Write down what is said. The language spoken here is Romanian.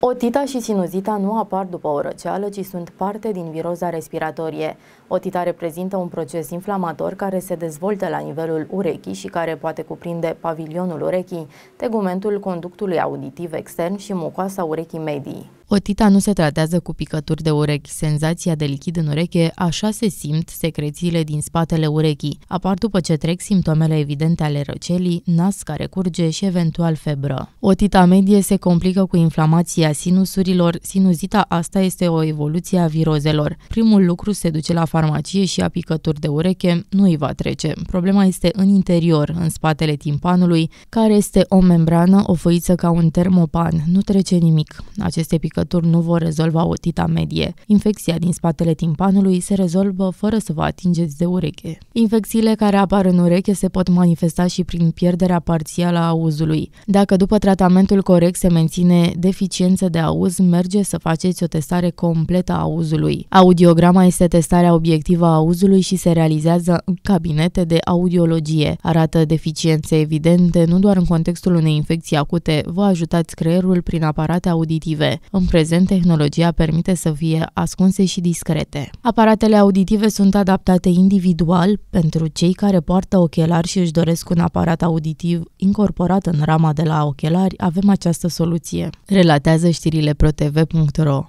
Otita și sinuzita nu apar după o răceală, ci sunt parte din viroza respiratorie. Otita reprezintă un proces inflamator care se dezvoltă la nivelul urechii și care poate cuprinde pavilionul urechii, tegumentul conductului auditiv extern și mucoasa urechii medii. Otita nu se tratează cu picături de urechi. Senzația de lichid în ureche, așa se simt secrețiile din spatele urechii. Apar după ce trec simptomele evidente ale răcelii, nas care curge și eventual febră. Otita medie se complică cu inflamația sinusurilor. Sinuzita asta este o evoluție a virozelor. Primul lucru se duce la farmacie și a picături de ureche nu îi va trece. Problema este în interior, în spatele timpanului, care este o membrană, o făiță ca un termopan. Nu trece nimic. Aceste picături Cunoscători nu vor rezolva otita medie. Infecția din spatele timpanului se rezolvă fără să vă atingeți de ureche. Infecțiile care apar în ureche se pot manifesta și prin pierderea parțială a auzului. Dacă după tratamentul corect se menține deficiență de auz, merge să faceți o testare completă a auzului. Audiograma este testarea obiectivă a auzului și se realizează în cabinete de audiologie. Arată deficiențe evidente nu doar în contextul unei infecții acute, vă ajutați creierul prin aparate auditive. În prezent, tehnologia permite să fie ascunse și discrete. Aparatele auditive sunt adaptate individual pentru cei care poartă ochelari și își doresc un aparat auditiv incorporat în rama de la ochelari, avem această soluție. Relatează știrile protv.ro